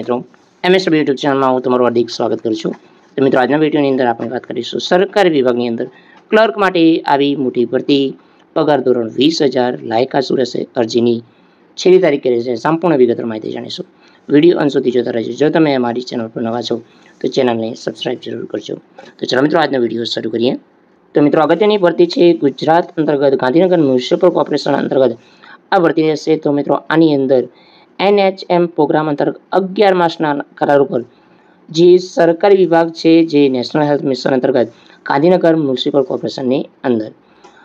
મિત્રો MS YouTube ચેનલમાં હું તમારું હાર્દિક સ્વાગત કરું છું તો મિત્રો આજના વિડીયોની અંદર આપણે વાત કરીશું સરકારી વિભાગની અંદર ક્લર્ક માટે આવી મોટી ભરતી પગાર ધોરણ વીસ હજાર લાયકા સુરેશે અરજીની છેલ્લી તારીખે રહેશે સંપૂર્ણ વિગતવાર માહિતી જાણીશું વિડીયો અંત સુધી જોતા રહેજો જો તમે અમારી ચેનલ પર નવા છો તો ચેનલને સબસ્ક્રાઈબ જરૂર કરજો તો ચાલો મિત્રો આજનો વિડીયો શરૂ કરીએ તો મિત્રો અગત્યની ભરતી છે ગુજરાત અંતર્ગત ગાંધીનગર મ્યુનિસિપલ કોર્પોરેશન અંતર્ગત આ ભરતી રહેશે તો મિત્રો આની અંદર એનએચએમ પ્રોગ્રામ અંતર્ગત અગિયાર માસના કરાર ઉપર જે સરકારી વિભાગ છે જે નેશનલ હેલ્થ મિશન અંતર્ગત ગાંધીનગર મ્યુનિસિપલ કોર્પોરેશનની અંદર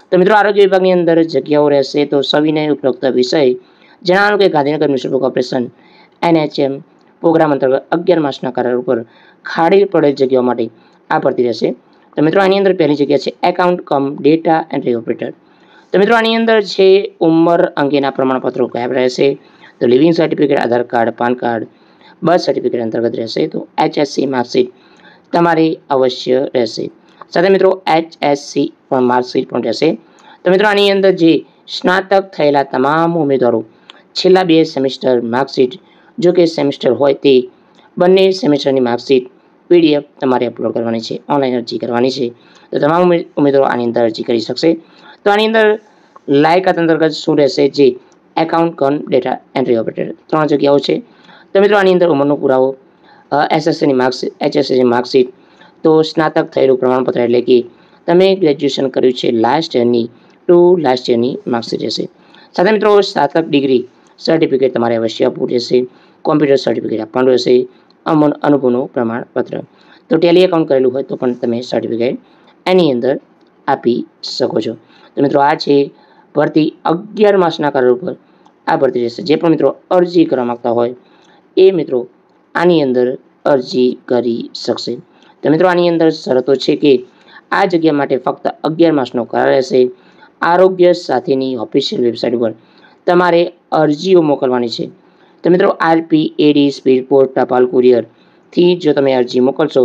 તો મિત્રો આરોગ્ય વિભાગની અંદર જગ્યાઓ રહેશે તો સવિનય ઉપલબ્ધ વિષય જણાવ્યું કે Gandhinagar municipal corporation NHM program અંતર્ગત અગિયાર માસના કરાર ઉપર ખાડી પડેલ જગ્યાઓ માટે આ પડતી રહેશે તો મિત્રો આની અંદર પહેલી જગ્યા છે account cum data entry operator તો મિત્રો આની અંદર છે ઉંમર અંગેના પ્રમાણપત્રો કયા રહેશે તો living certificate Aadhaar card PAN card birth certificate અંતર્ગત રહેશે તો એચએસસી માર્કશીટ તમારી અવશ્ય રહેશે સાથે મિત્રો એચએસસી પણ માર્કશીટ પણ રહેશે તો મિત્રો આની અંદર જે સ્નાતક થયેલા તમામ ઉમેદવારો છેલ્લા બે સેમિસ્ટર માર્કશીટ જો કે સેમિસ્ટર હોય તે બંને સેમિસ્ટરની માર્કશીટ પીડીએફ તમારે અપલોડ કરવાની છે ઓનલાઈન અરજી કરવાની છે તો તમામ ઉમેદવારો આની અંદર અરજી કરી શકશે તો આની અંદર લાયકાત અંતર્ગત શું રહેશે જે એકાઉન્ટ કન ડેટા એન્ટ્રી ઓપરેટર ત્રણ જગ્યાઓ છે તો મિત્રો આની અંદર ઉંમરનો પુરાવો એસએસસીની માર્કશીટ એચએસસીની માર્કશીટ તો સ્નાતક થયેલું પ્રમાણપત્ર એટલે કે તમે ગ્રેજ્યુએશન કર્યું છે લાસ્ટ યરની ટુ લાસ્ટ યરની માર્કશીટ રહેશે સાથે મિત્રો સ્નાતક ડિગ્રી સર્ટિફિકેટ તમારે અવશ્ય આપવું રહેશે કોમ્પ્યુટર સર્ટિફિકેટ આપવાનું રહેશે અમન અનુભવનું પ્રમાણપત્ર તો ટેલી એકાઉન્ટ કરેલું હોય તો પણ તમે સર્ટિફિકેટ એની અંદર આપી શકો છો તો મિત્રો આ છે ભરતી અગિયાર માસના કરાર ઉપર આ ભરતી રહેશે જે પણ મિત્રો અરજી કરવા માગતા હોય એ મિત્રો આની અંદર અરજી કરી શકશે તો મિત્રો આની અંદર શરતો છે કે આ જગ્યા માટે ફક્ત અગિયાર માસનો કરાર રહેશે આરોગ્ય સાથેની ઓફિશિયલ વેબસાઇટ ઉપર તમારે અરજીઓ મોકલવાની છે તો મિત્રો આરપી એડી સ્પીડ ટપાલ કુરિયરથી જો તમે અરજી મોકલશો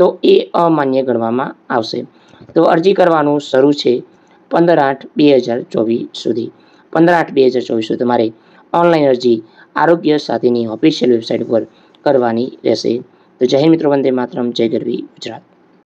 તો એ અમાન્ય ગણવામાં આવશે તો અરજી કરવાનું શરૂ છે પંદર આઠ બે હજાર ચોવીસ સુધી પંદર આઠ બે હજાર ચોવીસ સુધી તમારે ઓનલાઈન અરજી આરોગ્ય સાથેની ઓફિશિયલ વેબસાઇટ પર કરવાની રહેશે તો જય મિત્રો વંદે માતરમ જય ગરવી ગુજરાત